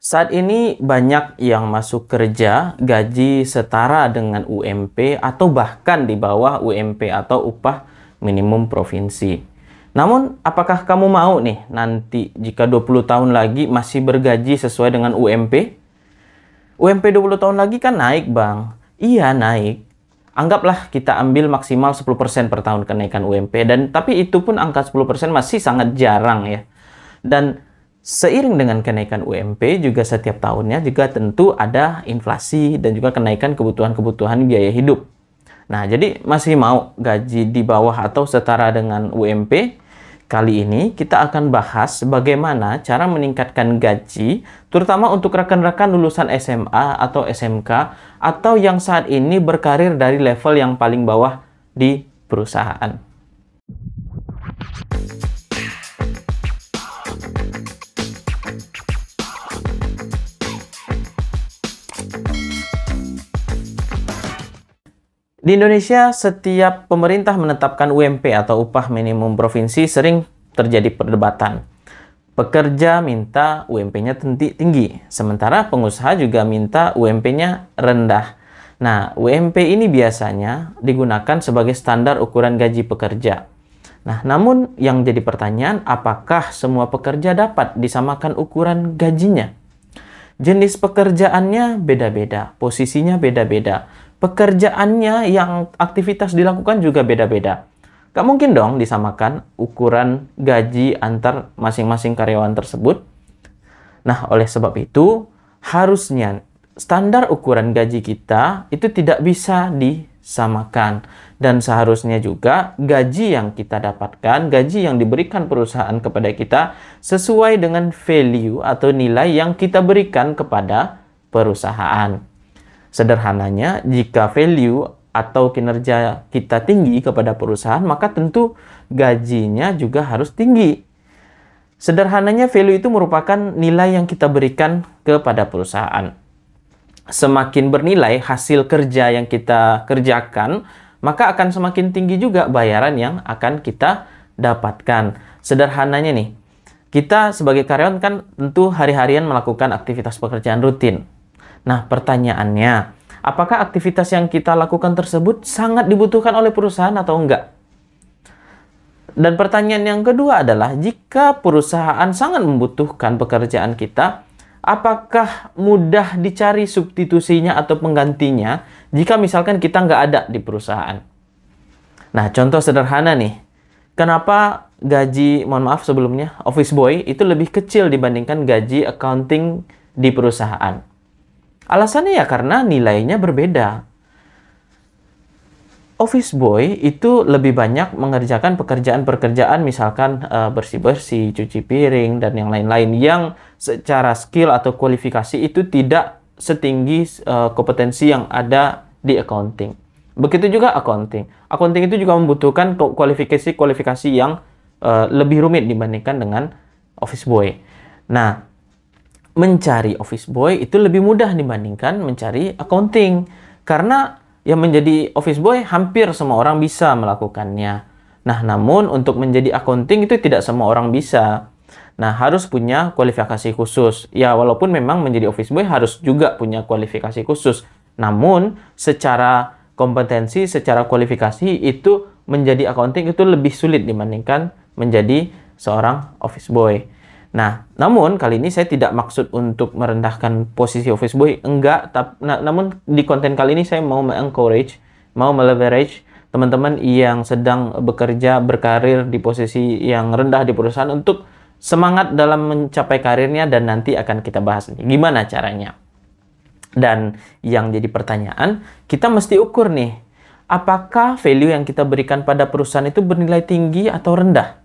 Saat ini banyak yang masuk kerja gaji setara dengan UMP atau bahkan di bawah UMP atau upah minimum provinsi. Namun, apakah kamu mau nih nanti jika 20 tahun lagi masih bergaji sesuai dengan UMP? UMP 20 tahun lagi kan naik, Bang. Iya, naik. Anggaplah kita ambil maksimal 10% per tahun kenaikan UMP dan tapi itu pun angka 10% masih sangat jarang ya. Dan Seiring dengan kenaikan UMP juga setiap tahunnya juga tentu ada inflasi dan juga kenaikan kebutuhan-kebutuhan biaya hidup. Nah, jadi masih mau gaji di bawah atau setara dengan UMP? Kali ini kita akan bahas bagaimana cara meningkatkan gaji terutama untuk rekan-rekan lulusan SMA atau SMK atau yang saat ini berkarir dari level yang paling bawah di perusahaan. Di Indonesia, setiap pemerintah menetapkan UMP atau upah minimum provinsi sering terjadi perdebatan. Pekerja minta UMP-nya tinggi, sementara pengusaha juga minta UMP-nya rendah. Nah, UMP ini biasanya digunakan sebagai standar ukuran gaji pekerja. Nah, namun yang jadi pertanyaan, apakah semua pekerja dapat disamakan ukuran gajinya? Jenis pekerjaannya beda-beda, posisinya beda-beda, pekerjaannya yang aktivitas dilakukan juga beda-beda. Gak mungkin dong disamakan ukuran gaji antar masing-masing karyawan tersebut. Nah, oleh sebab itu, harusnya standar ukuran gaji kita itu tidak bisa disamakan. Dan seharusnya juga gaji yang kita dapatkan, gaji yang diberikan perusahaan kepada kita sesuai dengan value atau nilai yang kita berikan kepada perusahaan. Sederhananya, jika value atau kinerja kita tinggi kepada perusahaan, maka tentu gajinya juga harus tinggi. Sederhananya, value itu merupakan nilai yang kita berikan kepada perusahaan. Semakin bernilai hasil kerja yang kita kerjakan, maka akan semakin tinggi juga bayaran yang akan kita dapatkan. Sederhananya nih, kita sebagai karyawan kan tentu hari-harian melakukan aktivitas pekerjaan rutin. Nah, pertanyaannya, apakah aktivitas yang kita lakukan tersebut sangat dibutuhkan oleh perusahaan atau enggak? Dan pertanyaan yang kedua adalah, jika perusahaan sangat membutuhkan pekerjaan kita, apakah mudah dicari substitusinya atau penggantinya jika misalkan kita nggak ada di perusahaan? Nah, contoh sederhana nih. Kenapa gaji, mohon maaf sebelumnya, office boy itu lebih kecil dibandingkan gaji accounting di perusahaan? Alasannya ya karena nilainya berbeda. Office boy itu lebih banyak mengerjakan pekerjaan-pekerjaan misalkan eh, bersih-bersih, cuci piring dan yang lain-lain yang secara skill atau kualifikasi itu tidak setinggi eh, kompetensi yang ada di accounting. Begitu juga accounting. Accounting itu juga membutuhkan kualifikasi-kualifikasi yang eh, lebih rumit dibandingkan dengan office boy. Nah, mencari office boy itu lebih mudah dibandingkan mencari accounting karena yang menjadi office boy hampir semua orang bisa melakukannya. Nah, namun untuk menjadi accounting itu tidak semua orang bisa. Nah, harus punya kualifikasi khusus. Ya, walaupun memang menjadi office boy harus juga punya kualifikasi khusus. Namun, secara kompetensi, secara kualifikasi itu menjadi accounting itu lebih sulit dibandingkan menjadi seorang office boy. Nah, namun kali ini saya tidak maksud untuk merendahkan posisi office boy, enggak. tapi nah, namun di konten kali ini saya mau encourage, mau meleverage teman-teman yang sedang bekerja berkarir di posisi yang rendah di perusahaan untuk semangat dalam mencapai karirnya dan nanti akan kita bahas nih gimana caranya. Dan yang jadi pertanyaan, kita mesti ukur nih, apakah value yang kita berikan pada perusahaan itu bernilai tinggi atau rendah?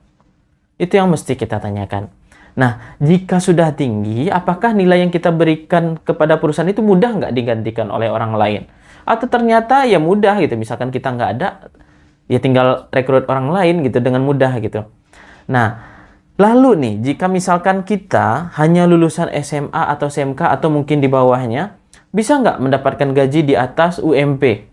Itu yang mesti kita tanyakan. Nah, jika sudah tinggi, apakah nilai yang kita berikan kepada perusahaan itu mudah nggak digantikan oleh orang lain? Atau ternyata ya mudah gitu, misalkan kita nggak ada, ya tinggal rekrut orang lain gitu dengan mudah gitu. Nah, lalu nih, jika misalkan kita hanya lulusan SMA atau SMK atau mungkin di bawahnya, bisa nggak mendapatkan gaji di atas UMP?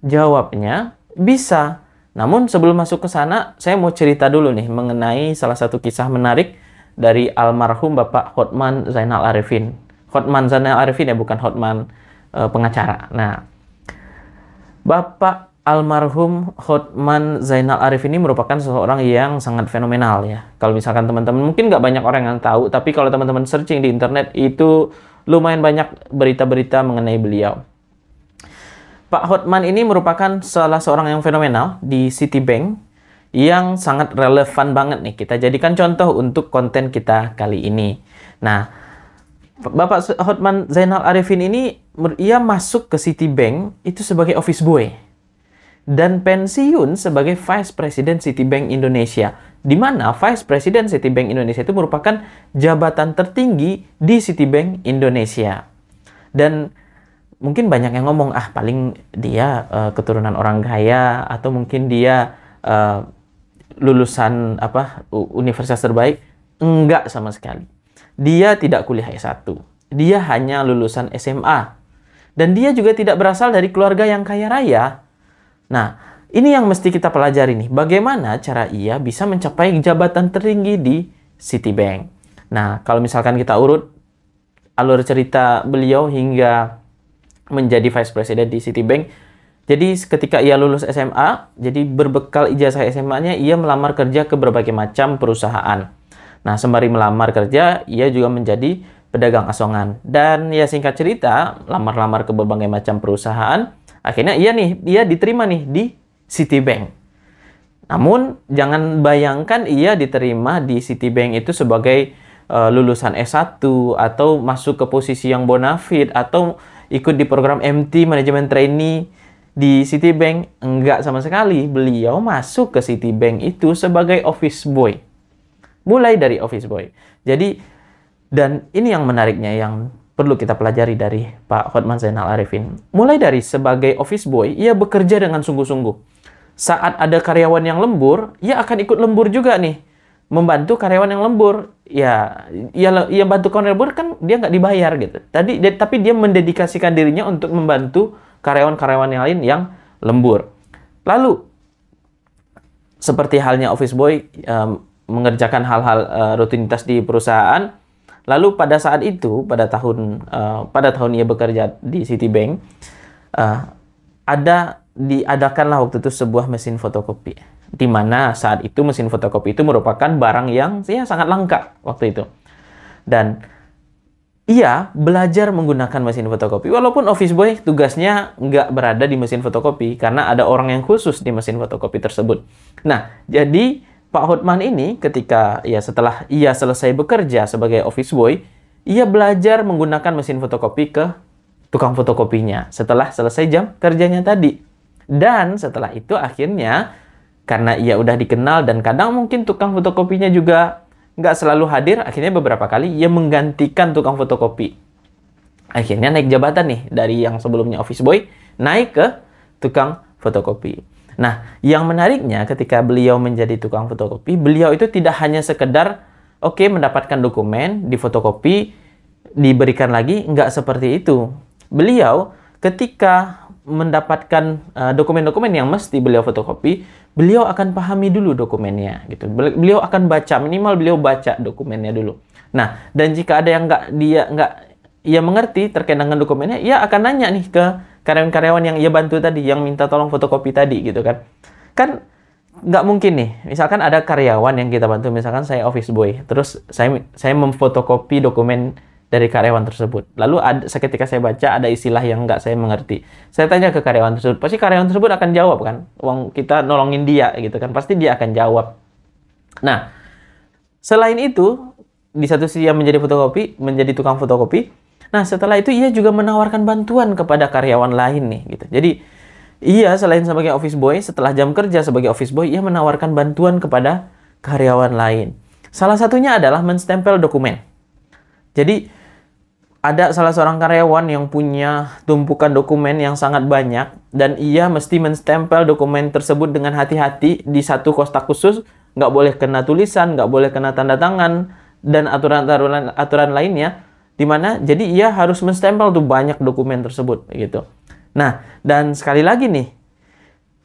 Jawabnya, bisa. Namun sebelum masuk ke sana, saya mau cerita dulu nih mengenai salah satu kisah menarik dari almarhum Bapak Hotman Zainal Arifin. Hotman Zainal Arifin ya bukan Hotman uh, pengacara. Nah, Bapak almarhum Hotman Zainal Arifin ini merupakan seseorang yang sangat fenomenal ya. Kalau misalkan teman-teman mungkin nggak banyak orang yang tahu, tapi kalau teman-teman searching di internet itu lumayan banyak berita-berita mengenai beliau. Pak Hotman ini merupakan salah seorang yang fenomenal di Citibank yang sangat relevan banget nih kita jadikan contoh untuk konten kita kali ini. Nah, Bapak Hotman Zainal Arifin ini ia masuk ke Citibank itu sebagai office boy dan pensiun sebagai Vice President Citibank Indonesia. Di mana Vice President Citibank Indonesia itu merupakan jabatan tertinggi di Citibank Indonesia. Dan mungkin banyak yang ngomong ah paling dia uh, keturunan orang kaya atau mungkin dia uh, lulusan apa universitas terbaik enggak sama sekali dia tidak kuliah S1 dia hanya lulusan SMA dan dia juga tidak berasal dari keluarga yang kaya raya nah ini yang mesti kita pelajari nih bagaimana cara ia bisa mencapai jabatan tertinggi di Citibank nah kalau misalkan kita urut alur cerita beliau hingga menjadi vice president di Citibank jadi ketika ia lulus SMA, jadi berbekal ijazah SMA-nya ia melamar kerja ke berbagai macam perusahaan. Nah, sembari melamar kerja, ia juga menjadi pedagang asongan. Dan ya singkat cerita, lamar-lamar ke berbagai macam perusahaan, akhirnya ia nih, ia diterima nih di Citibank. Namun jangan bayangkan ia diterima di Citibank itu sebagai uh, lulusan S1 atau masuk ke posisi yang bonafit atau ikut di program MT Management trainee di Citibank enggak sama sekali. Beliau masuk ke Citibank itu sebagai office boy. Mulai dari office boy. Jadi dan ini yang menariknya yang perlu kita pelajari dari Pak Hotman Zainal Arifin. Mulai dari sebagai office boy, ia bekerja dengan sungguh-sungguh. Saat ada karyawan yang lembur, ia akan ikut lembur juga nih. Membantu karyawan yang lembur, ya, ia, ia bantu karyawan lembur kan dia nggak dibayar gitu. Tadi, tapi dia mendedikasikan dirinya untuk membantu karyawan-karyawan yang lain yang lembur. Lalu seperti halnya office boy um, mengerjakan hal-hal uh, rutinitas di perusahaan, lalu pada saat itu pada tahun uh, pada tahun ia bekerja di Citibank uh, ada diadakanlah waktu itu sebuah mesin fotokopi di mana saat itu mesin fotokopi itu merupakan barang yang ya sangat langka waktu itu. Dan Iya, belajar menggunakan mesin fotokopi. Walaupun office boy tugasnya nggak berada di mesin fotokopi, karena ada orang yang khusus di mesin fotokopi tersebut. Nah, jadi Pak Hotman ini ketika ya setelah ia selesai bekerja sebagai office boy, ia belajar menggunakan mesin fotokopi ke tukang fotokopinya setelah selesai jam kerjanya tadi. Dan setelah itu akhirnya karena ia udah dikenal dan kadang mungkin tukang fotokopinya juga nggak selalu hadir, akhirnya beberapa kali ia menggantikan tukang fotokopi. Akhirnya naik jabatan nih dari yang sebelumnya office boy naik ke tukang fotokopi. Nah, yang menariknya ketika beliau menjadi tukang fotokopi, beliau itu tidak hanya sekedar oke okay, mendapatkan dokumen di fotokopi diberikan lagi, nggak seperti itu. Beliau ketika mendapatkan eh, dokumen-dokumen uh, yang mesti beliau fotokopi, beliau akan pahami dulu dokumennya gitu. Beliau akan baca minimal beliau baca dokumennya dulu. Nah, dan jika ada yang nggak dia nggak ia mengerti terkait dengan dokumennya, ia akan nanya nih ke karyawan-karyawan yang ia bantu tadi, yang minta tolong fotokopi tadi gitu kan. Kan nggak mungkin nih, misalkan ada karyawan yang kita bantu, misalkan saya office boy, terus saya saya memfotokopi dokumen dari karyawan tersebut. Lalu ada, seketika saya baca ada istilah yang nggak saya mengerti. Saya tanya ke karyawan tersebut, pasti karyawan tersebut akan jawab kan, uang kita nolongin dia gitu kan, pasti dia akan jawab. Nah, selain itu di satu sisi dia menjadi fotokopi, menjadi tukang fotokopi. Nah setelah itu ia juga menawarkan bantuan kepada karyawan lain nih gitu. Jadi ia selain sebagai office boy, setelah jam kerja sebagai office boy, ia menawarkan bantuan kepada karyawan lain. Salah satunya adalah menstempel dokumen. Jadi ada salah seorang karyawan yang punya tumpukan dokumen yang sangat banyak dan ia mesti menstempel dokumen tersebut dengan hati-hati di satu kotak khusus, nggak boleh kena tulisan, nggak boleh kena tanda tangan dan aturan-aturan aturan lainnya di mana jadi ia harus menstempel tuh banyak dokumen tersebut gitu. Nah, dan sekali lagi nih,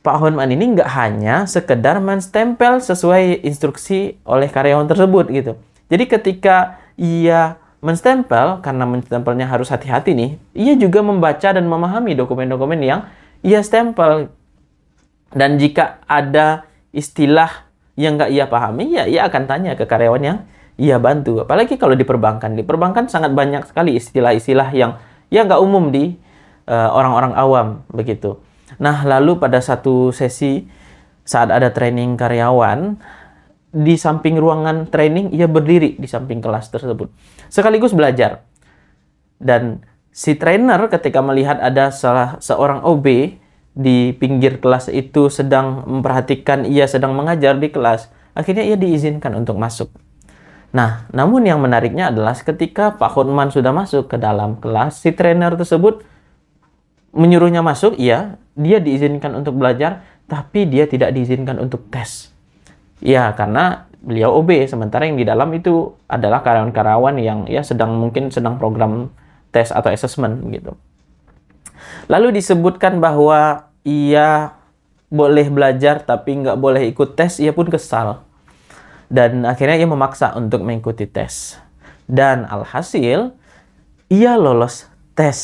Pak Honman ini nggak hanya sekedar menstempel sesuai instruksi oleh karyawan tersebut gitu. Jadi ketika ia menstempel, karena menstempelnya harus hati-hati nih, ia juga membaca dan memahami dokumen-dokumen yang ia stempel. Dan jika ada istilah yang nggak ia pahami, ya ia akan tanya ke karyawan yang ia bantu. Apalagi kalau di perbankan. Di perbankan sangat banyak sekali istilah-istilah yang ya nggak umum di eh, orang-orang uh, awam begitu. Nah, lalu pada satu sesi saat ada training karyawan, di samping ruangan training ia berdiri di samping kelas tersebut sekaligus belajar dan si trainer ketika melihat ada salah seorang OB di pinggir kelas itu sedang memperhatikan ia sedang mengajar di kelas akhirnya ia diizinkan untuk masuk Nah, namun yang menariknya adalah ketika Pak Khotman sudah masuk ke dalam kelas, si trainer tersebut menyuruhnya masuk, iya, dia diizinkan untuk belajar, tapi dia tidak diizinkan untuk tes. Ya, karena beliau OB, sementara yang di dalam itu adalah karyawan-karyawan yang ya sedang mungkin sedang program tes atau assessment gitu. Lalu disebutkan bahwa ia boleh belajar tapi nggak boleh ikut tes, ia pun kesal. Dan akhirnya ia memaksa untuk mengikuti tes. Dan alhasil, ia lolos tes.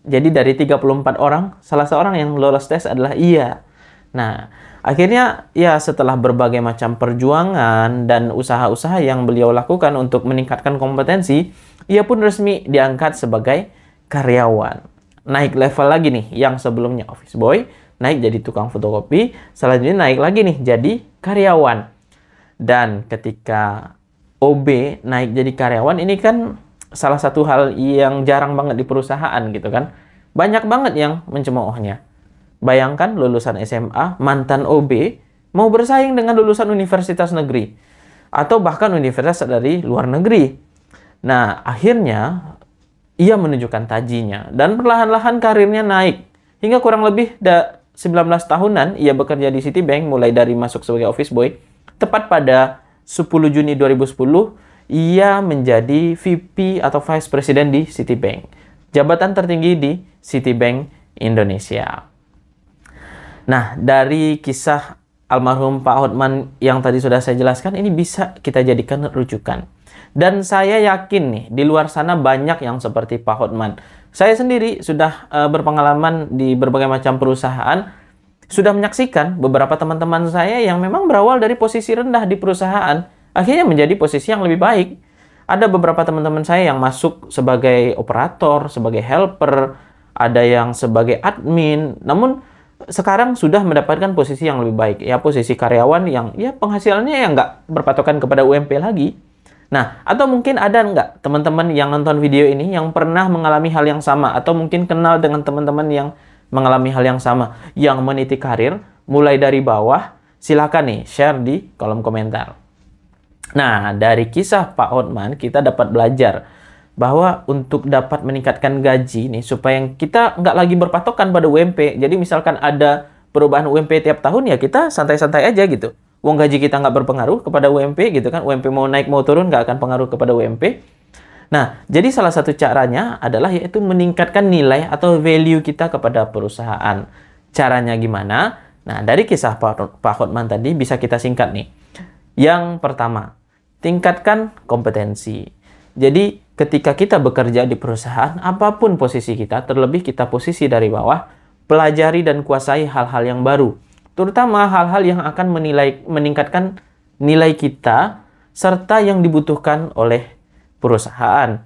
Jadi dari 34 orang, salah seorang yang lolos tes adalah ia. Nah, Akhirnya ya setelah berbagai macam perjuangan dan usaha-usaha yang beliau lakukan untuk meningkatkan kompetensi, ia pun resmi diangkat sebagai karyawan. Naik level lagi nih yang sebelumnya office boy, naik jadi tukang fotokopi, selanjutnya naik lagi nih jadi karyawan. Dan ketika OB naik jadi karyawan ini kan salah satu hal yang jarang banget di perusahaan gitu kan. Banyak banget yang mencemoohnya. Bayangkan lulusan SMA, mantan OB, mau bersaing dengan lulusan universitas negeri atau bahkan universitas dari luar negeri. Nah, akhirnya ia menunjukkan tajinya dan perlahan-lahan karirnya naik hingga kurang lebih 19 tahunan ia bekerja di Citibank mulai dari masuk sebagai office boy. Tepat pada 10 Juni 2010 ia menjadi VP atau Vice President di Citibank. Jabatan tertinggi di Citibank Indonesia. Nah, dari kisah almarhum Pak Hotman yang tadi sudah saya jelaskan ini bisa kita jadikan rujukan. Dan saya yakin nih di luar sana banyak yang seperti Pak Hotman. Saya sendiri sudah uh, berpengalaman di berbagai macam perusahaan, sudah menyaksikan beberapa teman-teman saya yang memang berawal dari posisi rendah di perusahaan, akhirnya menjadi posisi yang lebih baik. Ada beberapa teman-teman saya yang masuk sebagai operator, sebagai helper, ada yang sebagai admin. Namun sekarang sudah mendapatkan posisi yang lebih baik ya posisi karyawan yang ya penghasilannya yang nggak berpatokan kepada UMP lagi Nah, atau mungkin ada nggak teman-teman yang nonton video ini yang pernah mengalami hal yang sama atau mungkin kenal dengan teman-teman yang mengalami hal yang sama yang meniti karir mulai dari bawah silahkan nih share di kolom komentar. Nah, dari kisah Pak Hotman kita dapat belajar bahwa untuk dapat meningkatkan gaji nih supaya kita nggak lagi berpatokan pada UMP. Jadi misalkan ada perubahan UMP tiap tahun ya kita santai-santai aja gitu. Uang gaji kita nggak berpengaruh kepada UMP gitu kan. UMP mau naik mau turun nggak akan pengaruh kepada UMP. Nah, jadi salah satu caranya adalah yaitu meningkatkan nilai atau value kita kepada perusahaan. Caranya gimana? Nah, dari kisah Pak Hotman tadi bisa kita singkat nih. Yang pertama, tingkatkan kompetensi. Jadi, ketika kita bekerja di perusahaan, apapun posisi kita, terlebih kita posisi dari bawah, pelajari dan kuasai hal-hal yang baru, terutama hal-hal yang akan menilai, meningkatkan nilai kita serta yang dibutuhkan oleh perusahaan.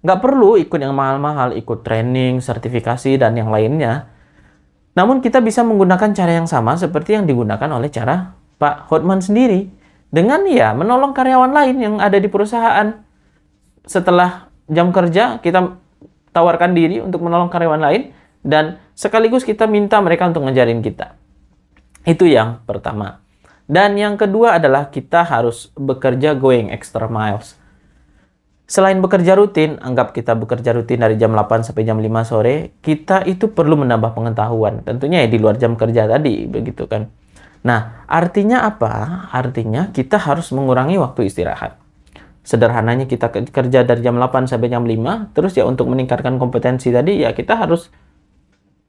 Nggak perlu ikut yang mahal-mahal, ikut training, sertifikasi, dan yang lainnya. Namun kita bisa menggunakan cara yang sama seperti yang digunakan oleh cara Pak Hotman sendiri. Dengan ya menolong karyawan lain yang ada di perusahaan setelah jam kerja kita tawarkan diri untuk menolong karyawan lain dan sekaligus kita minta mereka untuk ngajarin kita. Itu yang pertama. Dan yang kedua adalah kita harus bekerja going extra miles. Selain bekerja rutin, anggap kita bekerja rutin dari jam 8 sampai jam 5 sore, kita itu perlu menambah pengetahuan. Tentunya ya di luar jam kerja tadi, begitu kan. Nah, artinya apa? Artinya kita harus mengurangi waktu istirahat sederhananya kita kerja dari jam 8 sampai jam 5 terus ya untuk meningkatkan kompetensi tadi ya kita harus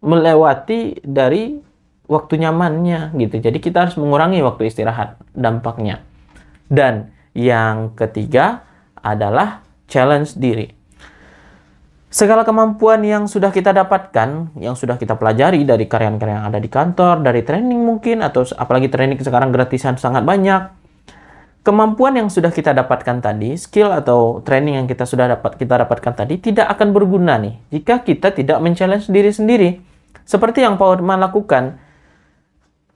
melewati dari waktu nyamannya gitu jadi kita harus mengurangi waktu istirahat dampaknya dan yang ketiga adalah challenge diri segala kemampuan yang sudah kita dapatkan, yang sudah kita pelajari dari karyawan-karyawan yang ada di kantor, dari training mungkin, atau apalagi training sekarang gratisan sangat banyak, kemampuan yang sudah kita dapatkan tadi, skill atau training yang kita sudah dapat kita dapatkan tadi tidak akan berguna nih jika kita tidak men-challenge diri sendiri. Seperti yang Powerman lakukan,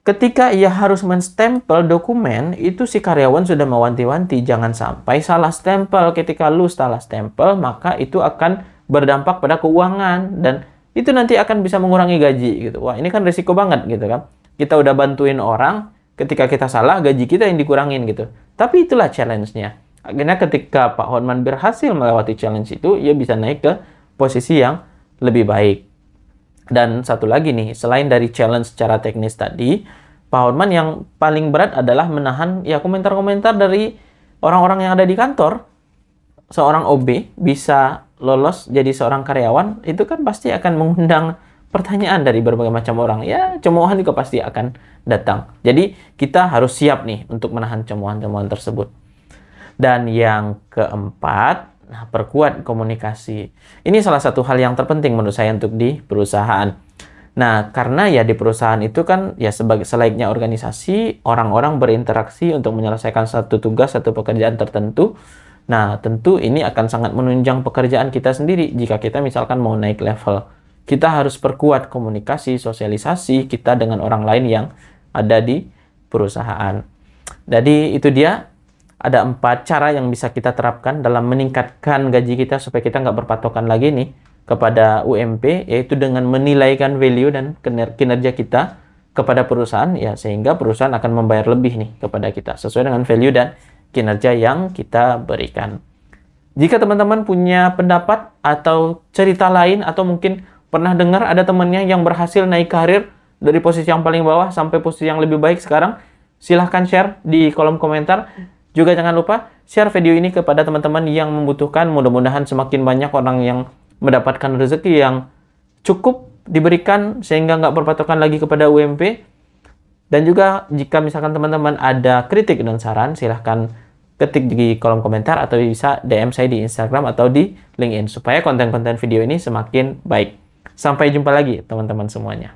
ketika ia harus menstempel dokumen, itu si karyawan sudah mewanti-wanti jangan sampai salah stempel. Ketika lu salah stempel, maka itu akan berdampak pada keuangan dan itu nanti akan bisa mengurangi gaji gitu. Wah, ini kan risiko banget gitu kan. Kita udah bantuin orang, ketika kita salah gaji kita yang dikurangin gitu. Tapi itulah challenge-nya. Akhirnya ketika Pak Horman berhasil melewati challenge itu, ia bisa naik ke posisi yang lebih baik. Dan satu lagi nih, selain dari challenge secara teknis tadi, Pak Horman yang paling berat adalah menahan ya komentar-komentar dari orang-orang yang ada di kantor. Seorang OB bisa lolos jadi seorang karyawan, itu kan pasti akan mengundang pertanyaan dari berbagai macam orang. Ya, cemoohan juga pasti akan datang. Jadi, kita harus siap nih untuk menahan cemoohan-cemoohan tersebut. Dan yang keempat, nah perkuat komunikasi. Ini salah satu hal yang terpenting menurut saya untuk di perusahaan. Nah, karena ya di perusahaan itu kan ya sebagai selainnya organisasi, orang-orang berinteraksi untuk menyelesaikan satu tugas, satu pekerjaan tertentu. Nah, tentu ini akan sangat menunjang pekerjaan kita sendiri jika kita misalkan mau naik level kita harus perkuat komunikasi, sosialisasi kita dengan orang lain yang ada di perusahaan. Jadi itu dia ada empat cara yang bisa kita terapkan dalam meningkatkan gaji kita supaya kita nggak berpatokan lagi nih kepada UMP yaitu dengan menilaikan value dan kinerja kita kepada perusahaan ya sehingga perusahaan akan membayar lebih nih kepada kita sesuai dengan value dan kinerja yang kita berikan. Jika teman-teman punya pendapat atau cerita lain atau mungkin Pernah dengar ada temannya yang berhasil naik karir dari posisi yang paling bawah sampai posisi yang lebih baik sekarang? Silahkan share di kolom komentar. Juga jangan lupa share video ini kepada teman-teman yang membutuhkan. Mudah-mudahan semakin banyak orang yang mendapatkan rezeki yang cukup diberikan sehingga nggak berpatokan lagi kepada UMP. Dan juga jika misalkan teman-teman ada kritik dan saran, silahkan ketik di kolom komentar atau bisa DM saya di Instagram atau di LinkedIn supaya konten-konten video ini semakin baik. Sampai jumpa lagi teman-teman semuanya.